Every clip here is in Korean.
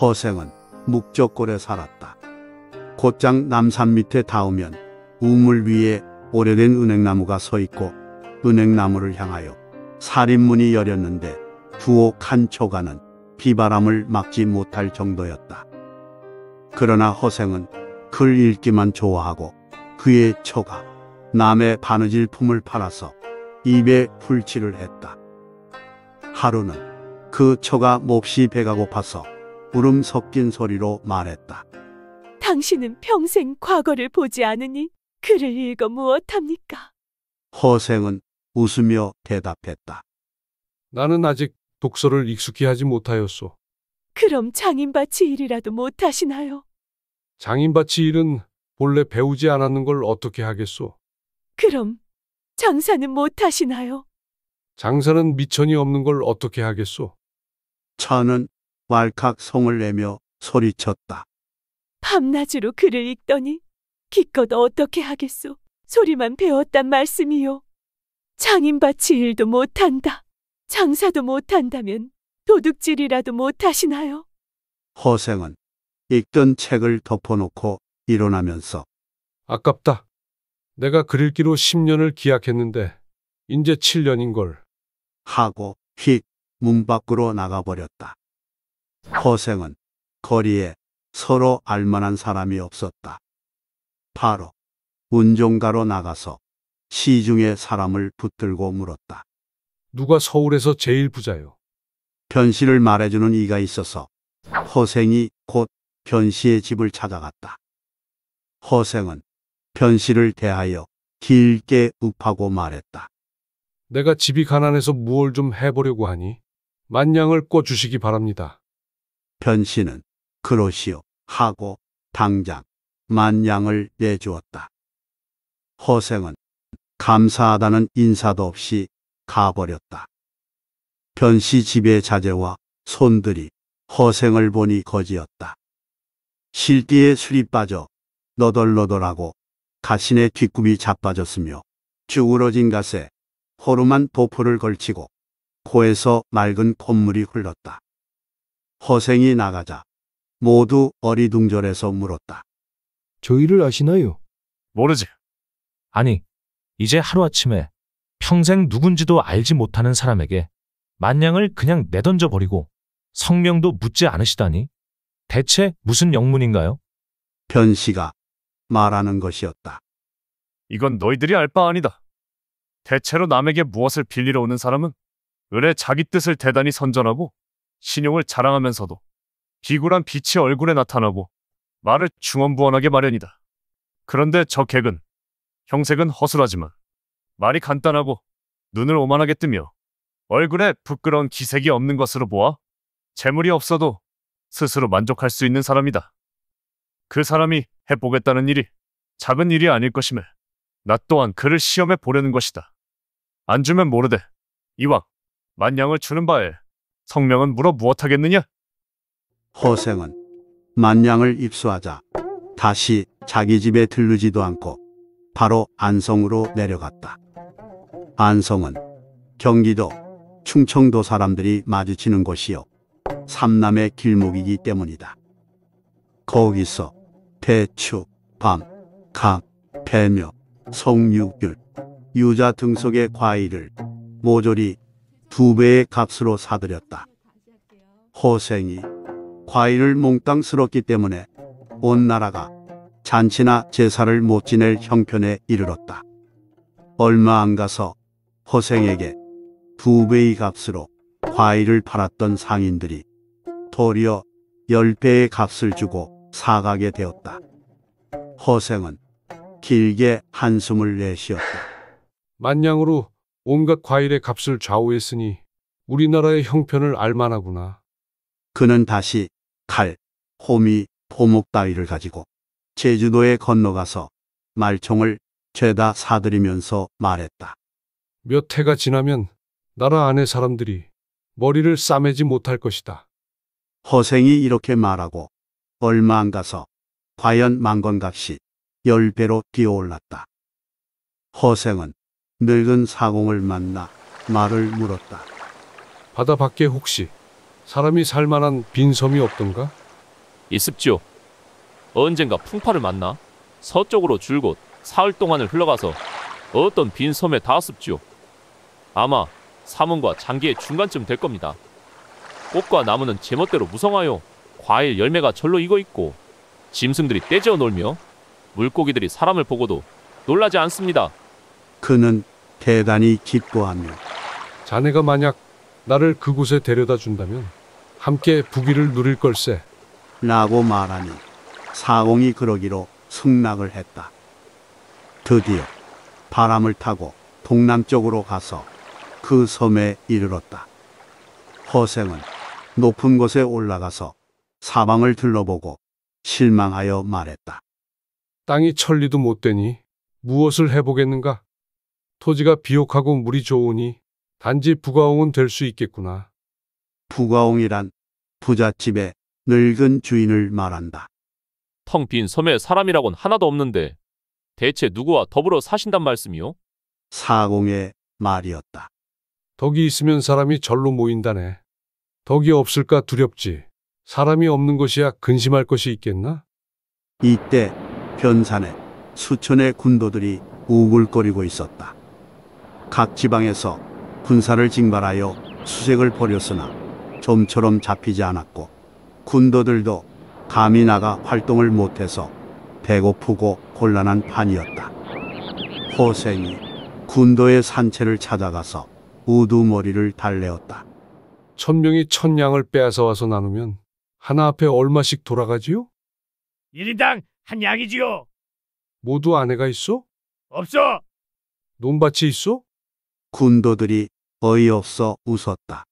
허생은 묵적골에 살았다. 곧장 남산 밑에 닿으면 우물 위에 오래된 은행나무가 서 있고 은행나무를 향하여 살인문이 열렸는데 부엌 한 초가는 비바람을 막지 못할 정도였다. 그러나 허생은 글 읽기만 좋아하고 그의 처가 남의 바느질 품을 팔아서 입에 풀칠을 했다. 하루는 그 처가 몹시 배가 고파서 울음 섞인 소리로 말했다. 당신은 평생 과거를 보지 않으니 그를 읽어 무엇합니까? 허생은 웃으며 대답했다. 나는 아직 독서를 익숙히 하지 못하였소. 그럼 장인밭이 일이라도 못하시나요? 장인밭이 일은 본래 배우지 않았는 걸 어떻게 하겠소? 그럼 장사는 못하시나요? 장사는 미천이 없는 걸 어떻게 하겠소? 차는 왈칵 송을 내며 소리쳤다. 밤낮으로 글을 읽더니 기껏 어떻게 하겠소. 소리만 배웠단 말씀이요. 장인밭이 일도 못한다. 장사도 못한다면 도둑질이라도 못하시나요? 허생은 읽던 책을 덮어놓고 일어나면서 아깝다. 내가 글 읽기로 10년을 기약했는데 인제 7년인걸. 하고 휙 문 밖으로 나가버렸다. 허생은 거리에 서로 알만한 사람이 없었다. 바로 운종가로 나가서 시중에 사람을 붙들고 물었다. 누가 서울에서 제일 부자요? 변씨를 말해주는 이가 있어서 허생이 곧 변씨의 집을 찾아갔다. 허생은 변씨를 대하여 길게 읍하고 말했다. 내가 집이 가난해서 무얼 좀 해보려고 하니 만냥을 꿔주시기 바랍니다. 변신은 그로시오 하고 당장 만냥을 내주었다. 허생은 감사하다는 인사도 없이 가버렸다. 변씨 집의 자제와 손들이 허생을 보니 거지였다. 실띠에 술이 빠져 너덜너덜하고 가신의 뒷굽이 자빠졌으며 쭈그러진 갓에 호름한 도포를 걸치고 코에서 맑은 콧물이 흘렀다. 허생이 나가자 모두 어리둥절해서 물었다. 저희를 아시나요? 모르지. 아니, 이제 하루아침에 평생 누군지도 알지 못하는 사람에게 만냥을 그냥 내던져 버리고 성명도 묻지 않으시다니 대체 무슨 영문인가요? 변씨가 말하는 것이었다. 이건 너희들이 알 바 아니다. 대체로 남에게 무엇을 빌리러 오는 사람은 을의 자기 뜻을 대단히 선전하고 신용을 자랑하면서도 비굴한 빛이 얼굴에 나타나고 말을 중언부언하게 마련이다. 그런데 저 객은 형색은 허술하지만 말이 간단하고 눈을 오만하게 뜨며 얼굴에 부끄러운 기색이 없는 것으로 보아 재물이 없어도 스스로 만족할 수 있는 사람이다. 그 사람이 해보겠다는 일이 작은 일이 아닐 것임에 나 또한 그를 시험해 보려는 것이다. 안 주면 모르되 이왕 만냥을 주는 바에 성명은 물어 무엇하겠느냐? 허생은 만량을 입수하자 다시 자기 집에 들르지도 않고 바로 안성으로 내려갔다. 안성은 경기도 충청도 사람들이 마주치는 곳이요. 삼남의 길목이기 때문이다. 거기서 대추, 밤, 각, 배묘, 성유귤, 유자 등속의 과일을 모조리 두 배의 값으로 사들였다. 호생이 과일을 몽땅 쓸었기 때문에 온 나라가 잔치나 제사를 못 지낼 형편에 이르렀다. 얼마 안 가서 호생에게두 배의 값으로 과일을 팔았던 상인들이 도리어 열 배의 값을 주고 사가게 되었다. 허생은 길게 한숨을 내쉬었다. 만냥으로 온갖 과일의 값을 좌우했으니 우리나라의 형편을 알만하구나. 그는 다시 칼, 호미, 포목 따위를 가지고 제주도에 건너가서 말총을 죄다 사들이면서 말했다. 몇 해가 지나면 나라 안의 사람들이 머리를 싸매지 못할 것이다. 허생이 이렇게 말하고 얼마 안 가서 과연 망건값이 10배로 뛰어올랐다. 허생은 늙은 사공을 만나 말을 물었다. 바다 밖에 혹시 사람이 살만한 빈 섬이 없던가? 있습지요. 언젠가 풍파를 만나 서쪽으로 줄곧 사흘 동안을 흘러가서 어떤 빈 섬에 닿았습지요. 아마 삼원과 장기의 중간쯤 될 겁니다. 꽃과 나무는 제멋대로 무성하여 과일 열매가 절로 익어 있고 짐승들이 떼지어 놀며 물고기들이 사람을 보고도 놀라지 않습니다. 그는 대단히 기뻐하며 자네가 만약 나를 그곳에 데려다 준다면 함께 부귀를 누릴 걸세. 라고 말하니 사공이 그러기로 승낙을 했다. 드디어 바람을 타고 동남쪽으로 가서 그 섬에 이르렀다. 허생은 높은 곳에 올라가서 사방을 둘러보고 실망하여 말했다. 땅이 천리도 못 되니 무엇을 해보겠는가? 토지가 비옥하고 물이 좋으니 단지 부가옹은 될 수 있겠구나. 부가옹이란 부잣집의 늙은 주인을 말한다. 텅 빈 섬에 사람이라곤 하나도 없는데 대체 누구와 더불어 사신단 말씀이요? 사공의 말이었다. 덕이 있으면 사람이 절로 모인다네. 덕이 없을까 두렵지. 사람이 없는 것이야 근심할 것이 있겠나? 이때 변산에 수천의 군도들이 우글거리고 있었다. 각 지방에서 군사를 징발하여 수색을 벌였으나 좀처럼 잡히지 않았고 군도들도 감히 나가 활동을 못해서 배고프고 곤란한 판이었다. 호생이 군도의 산채를 찾아가서 우두머리를 달래었다. 천명이 천냥을 빼앗아 와서 나누면 하나 앞에 얼마씩 돌아가지요? 1인당 한 양이지요. 모두 아내가 있어? 없어. 논밭이 있어? 군도들이 어이없어 웃었다.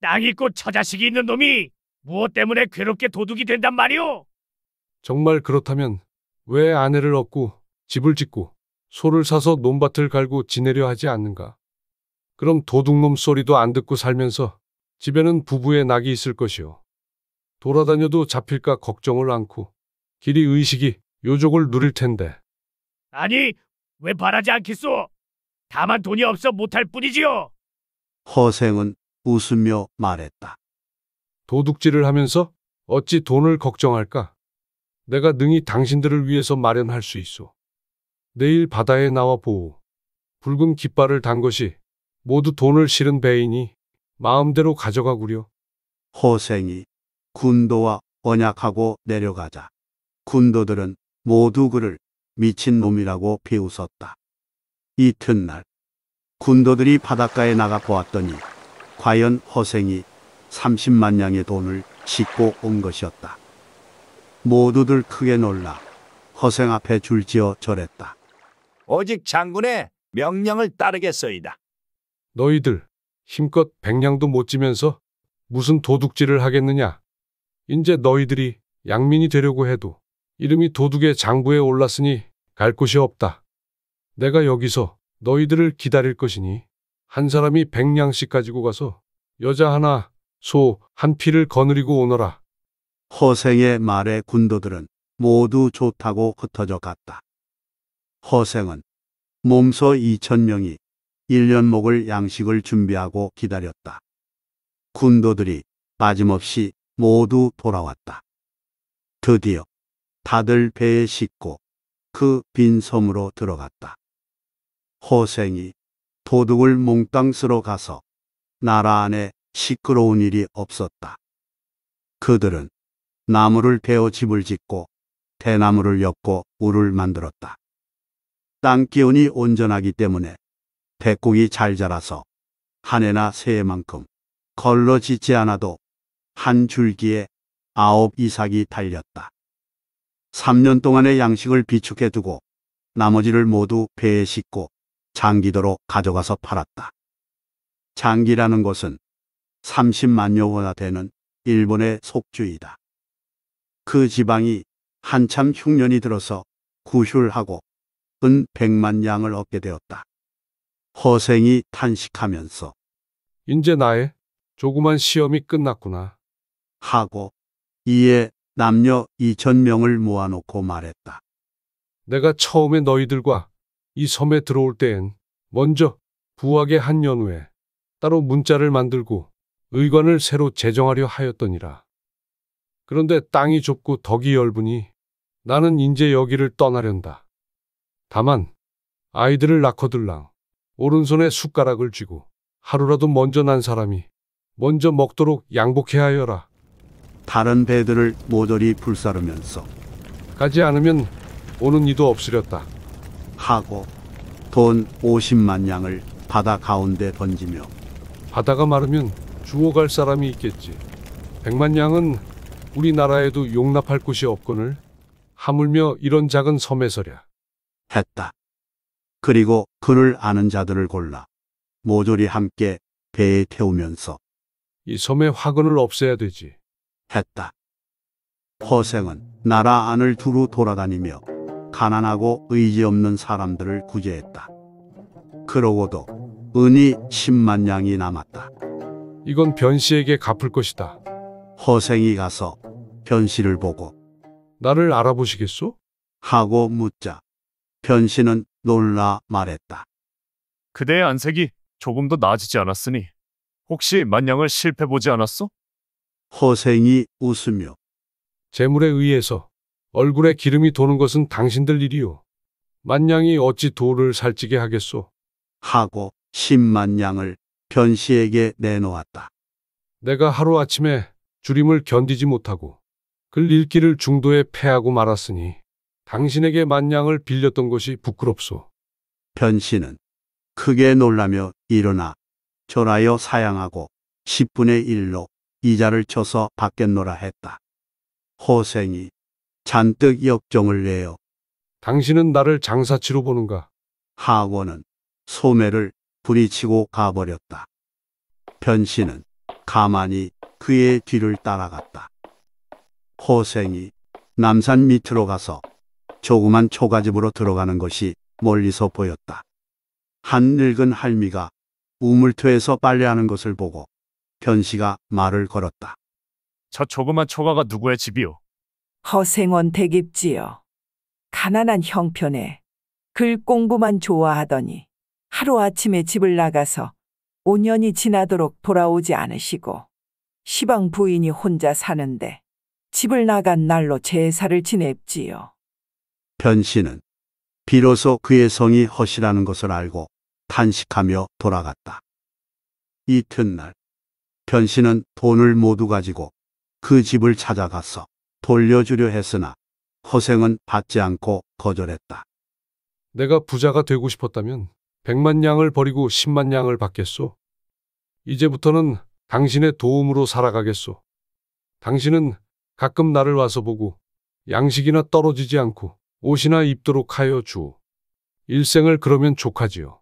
땅이고 처자식이 있는 놈이 무엇 때문에 괴롭게 도둑이 된단 말이오? 정말 그렇다면 왜 아내를 얻고 집을 짓고 소를 사서 논밭을 갈고 지내려 하지 않는가? 그럼 도둑놈 소리도 안 듣고 살면서 집에는 부부의 낙이 있을 것이오. 돌아다녀도 잡힐까 걱정을 않고 길이 의식이 요족을 누릴 텐데. 아니, 왜 바라지 않겠소? 다만 돈이 없어 못할 뿐이지요. 허생은 웃으며 말했다. 도둑질을 하면서 어찌 돈을 걱정할까? 내가 능히 당신들을 위해서 마련할 수 있소. 내일 바다에 나와 보오. 붉은 깃발을 단 것이 모두 돈을 실은 배이니 마음대로 가져가구려. 허생이 군도와 언약하고 내려가자 군도들은 모두 그를 미친 놈이라고 비웃었다. 이튿날 군도들이 바닷가에 나가 보았더니 과연 허생이 30만 냥의 돈을 싣고 온 것이었다. 모두들 크게 놀라 허생 앞에 줄지어 절했다. 오직 장군의 명령을 따르겠소이다. 너희들 힘껏 백냥도 못 지면서 무슨 도둑질을 하겠느냐. 이제 너희들이 양민이 되려고 해도 이름이 도둑의 장부에 올랐으니 갈 곳이 없다. 내가 여기서 너희들을 기다릴 것이니 한 사람이 백냥씩 가지고 가서 여자 하나, 소 한 피를 거느리고 오너라. 허생의 말에 군도들은 모두 좋다고 흩어져 갔다. 허생은 몸소 2천명이 1년 먹을 양식을 준비하고 기다렸다. 군도들이 빠짐없이 모두 돌아왔다. 드디어 다들 배에 싣고 그 빈 섬으로 들어갔다. 호생이 도둑을 몽땅 쓸러 가서 나라 안에 시끄러운 일이 없었다. 그들은 나무를 베어 집을 짓고 대나무를 엮고 우를 만들었다. 땅 기운이 온전하기 때문에 백곡이 잘 자라서 한 해나 세 해만큼 걸러 짓지 않아도 한 줄기에 아홉 이삭이 달렸다. 3년 동안의 양식을 비축해 두고 나머지를 모두 배에 싣고 장기도로 가져가서 팔았다. 장기라는 것은 30만여 원화 되는 일본의 속주이다. 그 지방이 한참 흉년이 들어서 구휼하고 은 100만 양을 얻게 되었다. 허생이 탄식하면서 이제 나의 조그만 시험이 끝났구나 하고 이에 남녀 2천 명을 모아놓고 말했다. 내가 처음에 너희들과 이 섬에 들어올 때엔 먼저 부하게한 연후에 따로 문자를 만들고 의관을 새로 제정하려 하였더니라. 그런데 땅이 좁고 덕이 열분이 나는 이제 여기를 떠나련다. 다만 아이들을 낳거들랑 오른손에 숟가락을 쥐고 하루라도 먼저 난 사람이 먼저 먹도록 양복해 하여라. 다른 배들을 모조리 불사르면서 가지 않으면 오는 이도 없으렸다. 하고 돈 50만 양을 바다 가운데 던지며 바다가 마르면 주워갈 사람이 있겠지. 1 0 0만 양은 우리나라에도 용납할 곳이 없거늘 하물며 이런 작은 섬에서랴. 했다. 그리고 그를 아는 자들을 골라 모조리 함께 배에 태우면서 이 섬의 화근을 없애야 되지. 했다. 허생은 나라 안을 두루 돌아다니며 가난하고 의지 없는 사람들을 구제했다. 그러고도 은이 10만 냥이 남았다. 이건 변 씨에게 갚을 것이다. 허생이 가서 변 씨를 보고 나를 알아보시겠소? 하고 묻자 변 씨는 놀라 말했다. 그대의 안색이 조금 도 나아지지 않았으니 혹시 만냥을 실패 보지 않았소? 허생이 웃으며 재물에 의해서 얼굴에 기름이 도는 것은 당신들 일이요. 만냥이 어찌 돌을 살찌게 하겠소. 하고 10만 냥을 변씨에게 내놓았다. 내가 하루아침에 주림을 견디지 못하고 글 읽기를 중도에 패하고 말았으니 당신에게 만냥을 빌렸던 것이 부끄럽소. 변씨는 크게 놀라며 일어나 전하여 사양하고 10분의 1로 이자를 쳐서 받겠노라 했다. 호생이 잔뜩 역정을 내요. 당신은 나를 장사치로 보는가? 하원은 소매를 부딪히고 가버렸다. 변신은 가만히 그의 뒤를 따라갔다. 호생이 남산 밑으로 가서 조그만 초가집으로 들어가는 것이 멀리서 보였다. 한 늙은 할미가 우물터에서 빨래하는 것을 보고 변씨가 말을 걸었다. 저 조그만 초가가 누구의 집이오 허생원 대깁지요. 가난한 형편에 글 공부만 좋아하더니 하루아침에 집을 나가서 5년이 지나도록 돌아오지 않으시고 시방 부인이 혼자 사는데 집을 나간 날로 제사를 지냅지요 변씨는 비로소 그의 성이 허시라는 것을 알고 탄식하며 돌아갔다. 이튿날 변씨는 돈을 모두 가지고 그 집을 찾아갔어. 돌려주려 했으나 허생은 받지 않고 거절했다. 내가 부자가 되고 싶었다면 백만 냥을 버리고 십만 냥을 받겠소. 이제부터는 당신의 도움으로 살아가겠소. 당신은 가끔 나를 와서 보고 양식이나 떨어지지 않고 옷이나 입도록 하여 주 일생을 그러면 족하지요.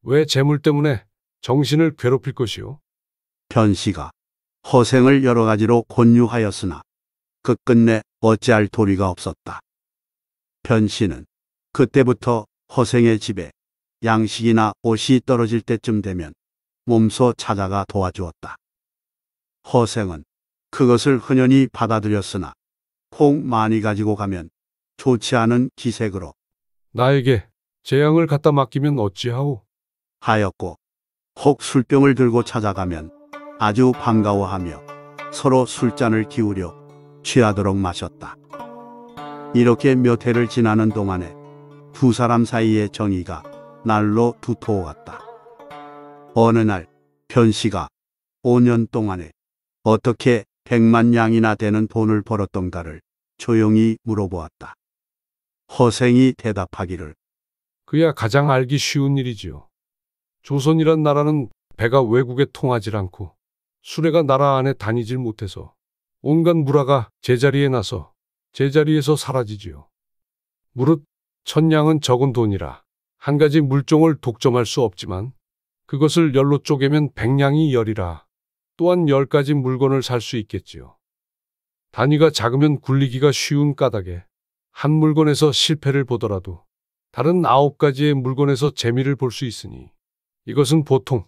왜 재물 때문에 정신을 괴롭힐 것이요? 변씨가 허생을 여러 가지로 권유하였으나 끝끝내 그 어찌할 도리가 없었다. 변씨는 그때부터 허생의 집에 양식이나 옷이 떨어질 때쯤 되면 몸소 찾아가 도와주었다. 허생은 그것을 흔연히 받아들였으나 콩 많이 가지고 가면 좋지 않은 기색으로 나에게 재앙을 갖다 맡기면 어찌하오? 하였고 혹 술병을 들고 찾아가면 아주 반가워하며 서로 술잔을 기울여 취하도록 마셨다. 이렇게 몇 해를 지나는 동안에 두 사람 사이의 정의가 날로 두터워갔다. 어느 날 변씨가 5년 동안에 어떻게 100만 양이나 되는 돈을 벌었던가를 조용히 물어보았다. 허생이 대답하기를 그야 가장 알기 쉬운 일이지요. 조선이란 나라는 배가 외국에 통하지 않고 수레가 나라 안에 다니질 못해서 온갖 무라가 제자리에 나서 제자리에서 사라지지요. 무릇 천냥은 적은 돈이라 한 가지 물종을 독점할 수 없지만 그것을 열로 쪼개면 백냥이 열이라 또한 열 가지 물건을 살 수 있겠지요. 단위가 작으면 굴리기가 쉬운 까닭에 한 물건에서 실패를 보더라도 다른 아홉 가지의 물건에서 재미를 볼 수 있으니 이것은 보통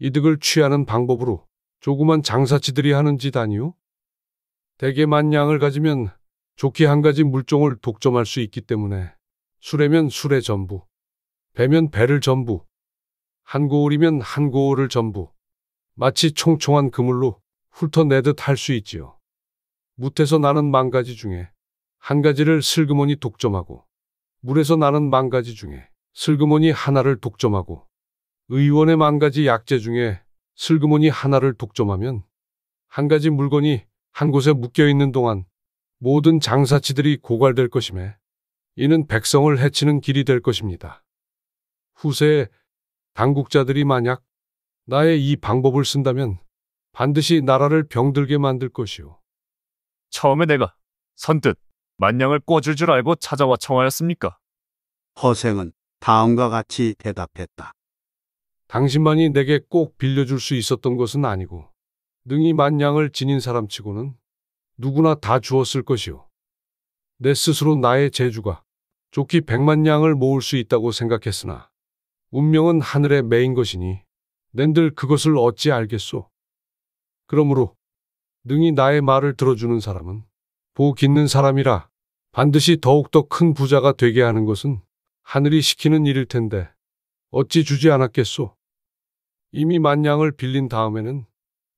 이득을 취하는 방법으로 조그만 장사치들이 하는 짓 아니요? 대개만 양을 가지면 좋게 한 가지 물종을 독점할 수 있기 때문에 수레면 수레 전부, 배면 배를 전부, 한 고울이면 한 고울을 전부 마치 총총한 그물로 훑어내듯 할 수 있지요. 묻태서 나는 만가지 중에 한 가지를 슬그머니 독점하고 물에서 나는 만가지 중에 슬그머니 하나를 독점하고 의원의 만가지 약재 중에 슬그머니 하나를 독점하면 한 가지 물건이 한 곳에 묶여 있는 동안 모든 장사치들이 고갈될 것임에 이는 백성을 해치는 길이 될 것입니다. 후세에 당국자들이 만약 나의 이 방법을 쓴다면 반드시 나라를 병들게 만들 것이오. 처음에 내가 선뜻 만냥을 꿔줄 줄 알고 찾아와 청하였습니까? 허생은 다음과 같이 대답했다. 당신만이 내게 꼭 빌려줄 수 있었던 것은 아니고 능이 만냥을 지닌 사람치고는 누구나 다 주었을 것이오내 스스로 나의 재주가 좋기 백만냥을 모을 수 있다고 생각했으나 운명은 하늘에 매인 것이니 낸들 그것을 어찌 알겠소. 그러므로 능이 나의 말을 들어주는 사람은 복 있는 사람이라 반드시 더욱더 큰 부자가 되게 하는 것은 하늘이 시키는 일일 텐데 어찌 주지 않았겠소. 이미 만냥을 빌린 다음에는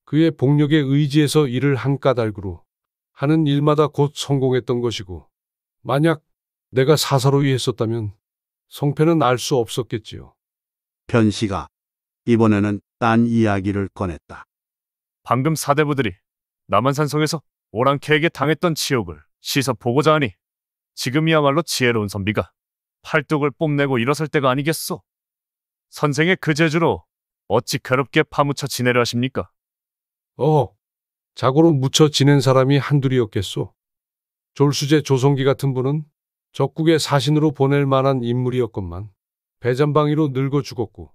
그의 복력에 의지해서 일을 한 까닭으로 하는 일마다 곧 성공했던 것이고 만약 내가 사사로 위했었다면 성패는 알 수 없었겠지요. 변씨가 이번에는 딴 이야기를 꺼냈다. 방금 사대부들이 남한산성에서 오랑캐에게 당했던 치욕을 시사보고자 하니 지금이야말로 지혜로운 선비가 팔뚝을 뽐내고 일어설 때가 아니겠소. 선생의 그 재주로 어찌 괴롭게 파묻혀 지내려 하십니까? 어, 자고로 묻혀 지낸 사람이 한둘이었겠소. 졸수제 조성기 같은 분은 적국의 사신으로 보낼 만한 인물이었건만 배전방위로 늙어 죽었고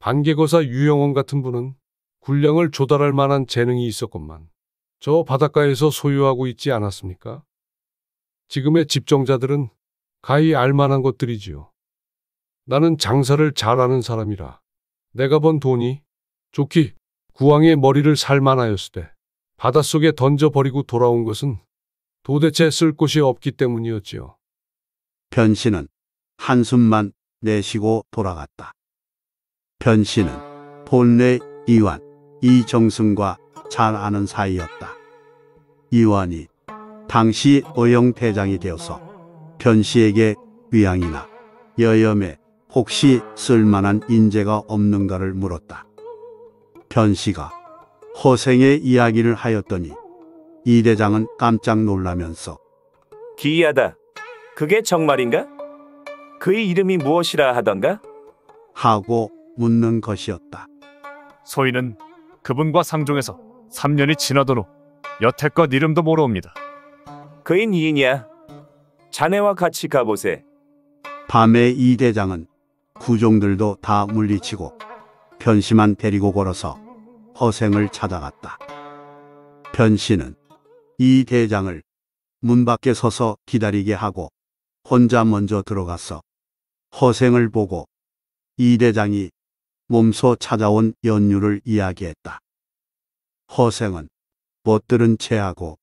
반개거사 유영원 같은 분은 군량을 조달할 만한 재능이 있었건만 저 바닷가에서 소유하고 있지 않았습니까? 지금의 집정자들은 가히 알만한 것들이지요. 나는 장사를 잘하는 사람이라 내가 번 돈이 좋기 구왕의 머리를 살만하였을때 바닷속에 던져버리고 돌아온 것은 도대체 쓸 곳이 없기 때문이었지요. 변신은 한숨만 내쉬고 돌아갔다. 변신은 본래 이완, 이정승과 잘 아는 사이였다. 이완이 당시 어영 대장이 되어서 변씨에게 위양이나 여염에 혹시 쓸만한 인재가 없는가를 물었다. 변씨가 허생의 이야기를 하였더니 이 대장은 깜짝 놀라면서 기이하다. 그게 정말인가? 그의 이름이 무엇이라 하던가? 하고 묻는 것이었다. 소인은 그분과 상종해서 3년이 지나도록 여태껏 이름도 모르옵니다. 그인 이인이야. 자네와 같이 가보세. 밤에 이 대장은 구종들도 다 물리치고 변씨만 데리고 걸어서 허생을 찾아갔다. 변씨는 이 대장을 문 밖에 서서 기다리게 하고 혼자 먼저 들어가서 허생을 보고 이 대장이 몸소 찾아온 연유를 이야기했다. 허생은 못 들은 채 하고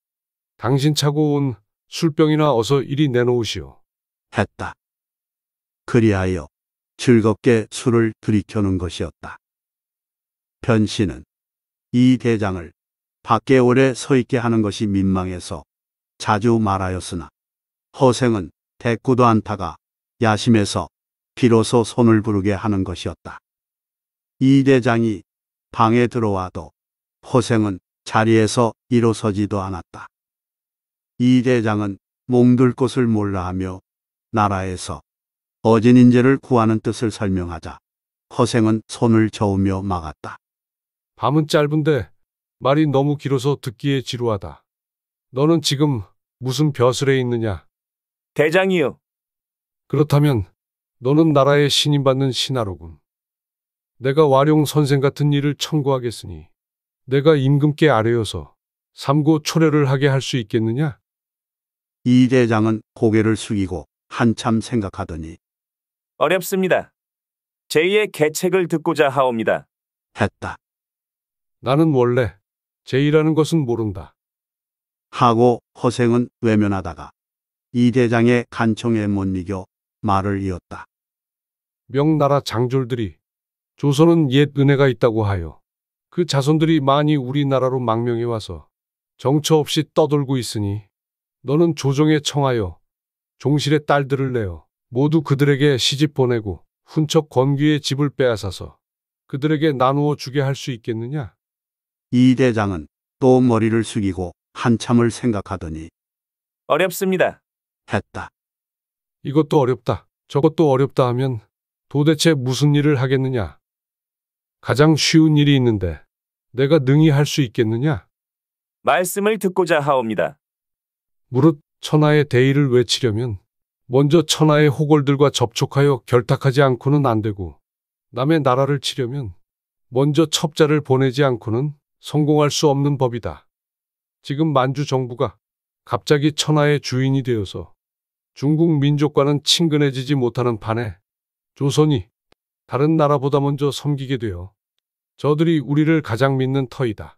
당신 차고 온 술병이나 어서 이리 내놓으시오. 했다. 그리하여 즐겁게 술을 들이켜는 것이었다. 변씨는 이 대장을 밖에 오래 서 있게 하는 것이 민망해서 자주 말하였으나 허생은 대꾸도 안타가 야심에서 비로소 손을 부르게 하는 것이었다. 이 대장이 방에 들어와도 허생은 자리에서 일어서지도 않았다. 이 대장은 몽둘 곳을 몰라 하며 나라에서 어진 인재를 구하는 뜻을 설명하자 허생은 손을 저으며 막았다. 밤은 짧은데 말이 너무 길어서 듣기에 지루하다. 너는 지금 무슨 벼슬에 있느냐? 대장이요. 그렇다면 너는 나라의 신임받는 신하로군. 내가 와룡 선생 같은 일을 청구하겠으니 내가 임금께 아뢰어서 삼고 초례를 하게 할 수 있겠느냐? 이 대장은 고개를 숙이고 한참 생각하더니 어렵습니다. 제2의 계책을 듣고자 하옵니다. 했다. 나는 원래 제이라는 것은 모른다. 하고 허생은 외면하다가 이 대장의 간청에 못 이겨 말을 이었다. 명나라 장졸들이 조선은 옛 은혜가 있다고 하여 그 자손들이 많이 우리나라로 망명해 와서 정처 없이 떠돌고 있으니 너는 조정에 청하여 종실의 딸들을 내어 모두 그들에게 시집 보내고 훈척 권귀의 집을 빼앗아서 그들에게 나누어 주게 할 수 있겠느냐? 이 대장은 또 머리를 숙이고 한참을 생각하더니 어렵습니다. 했다. 이것도 어렵다. 저것도 어렵다 하면 도대체 무슨 일을 하겠느냐? 가장 쉬운 일이 있는데 내가 능히 할 수 있겠느냐? 말씀을 듣고자 하옵니다. 무릇 천하의 대의를 외치려면 먼저 천하의 호골들과 접촉하여 결탁하지 않고는 안 되고 남의 나라를 치려면 먼저 첩자를 보내지 않고는 성공할 수 없는 법이다. 지금 만주 정부가 갑자기 천하의 주인이 되어서 중국 민족과는 친근해지지 못하는 판에 조선이 다른 나라보다 먼저 섬기게 되어 저들이 우리를 가장 믿는 터이다.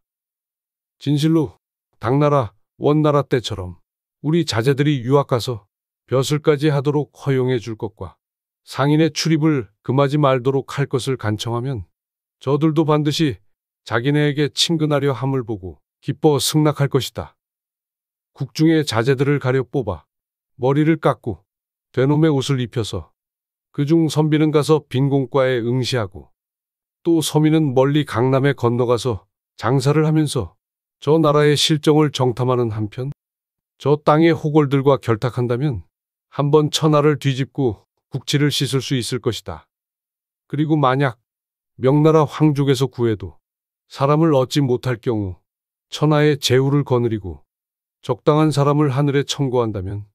진실로 당나라, 원나라 때처럼 우리 자제들이 유학가서 벼슬까지 하도록 허용해 줄 것과 상인의 출입을 금하지 말도록 할 것을 간청하면 저들도 반드시 자기네에게 친근하려 함을 보고 기뻐 승낙할 것이다. 국중의 자제들을 가려 뽑아 머리를 깎고 되놈의 옷을 입혀서 그중 선비는 가서 빈공과에 응시하고 또 서민은 멀리 강남에 건너가서 장사를 하면서 저 나라의 실정을 정탐하는 한편 저 땅의 호골들과 결탁한다면 한번 천하를 뒤집고 국치를 씻을 수 있을 것이다. 그리고 만약 명나라 황족에서 구해도 사람을 얻지 못할 경우 천하의 재우를 거느리고 적당한 사람을 하늘에 청구한다면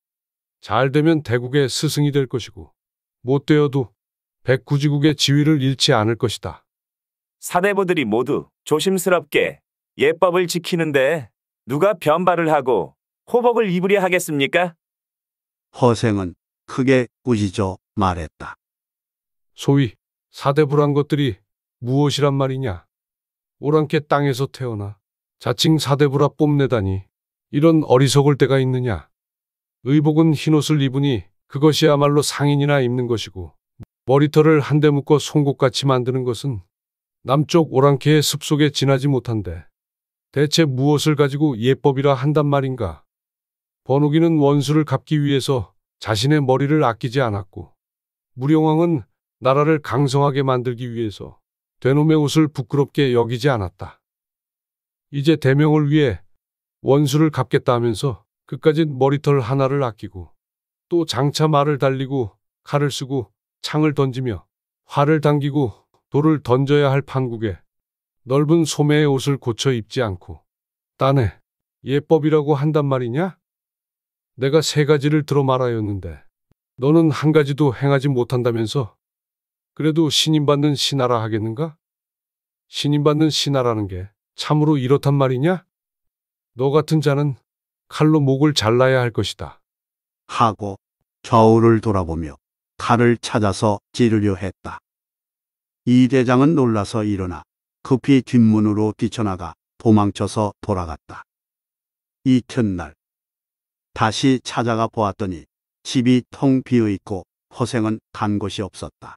잘 되면 대국의 스승이 될 것이고 못 되어도 백구지국의 지위를 잃지 않을 것이다. 사대부들이 모두 조심스럽게 예법을 지키는데 누가 변발을 하고 호복을 입으려 하겠습니까? 허생은 크게 꾸짖어 말했다. 소위 사대부란 것들이 무엇이란 말이냐? 오랑캐 땅에서 태어나 자칭 사대부라 뽐내다니 이런 어리석을 때가 있느냐. 의복은 흰옷을 입으니 그것이야말로 상인이나 입는 것이고 머리털을 한데 묶어 송곳같이 만드는 것은 남쪽 오랑캐의 습속에 지나지 못한데 대체 무엇을 가지고 예법이라 한단 말인가. 번욱이는 원수를 갚기 위해서 자신의 머리를 아끼지 않았고 무령왕은 나라를 강성하게 만들기 위해서 대놈의 옷을 부끄럽게 여기지 않았다. 이제 대명을 위해 원수를 갚겠다 하면서 끝까지 머리털 하나를 아끼고 또 장차 말을 달리고 칼을 쓰고 창을 던지며 활을 당기고 돌을 던져야 할 판국에 넓은 소매의 옷을 고쳐 입지 않고 딴에 예법이라고 한단 말이냐? 내가 세 가지를 들어 말하였는데 너는 한 가지도 행하지 못한다면서 그래도 신임받는 신하라 하겠는가? 신임받는 신하라는 게 참으로 이렇단 말이냐? 너 같은 자는 칼로 목을 잘라야 할 것이다. 하고 좌우를 돌아보며 칼을 찾아서 찌르려 했다. 이 대장은 놀라서 일어나 급히 뒷문으로 뛰쳐나가 도망쳐서 돌아갔다. 이튿날 다시 찾아가 보았더니 집이 텅 비어 있고 허생은 간 곳이 없었다.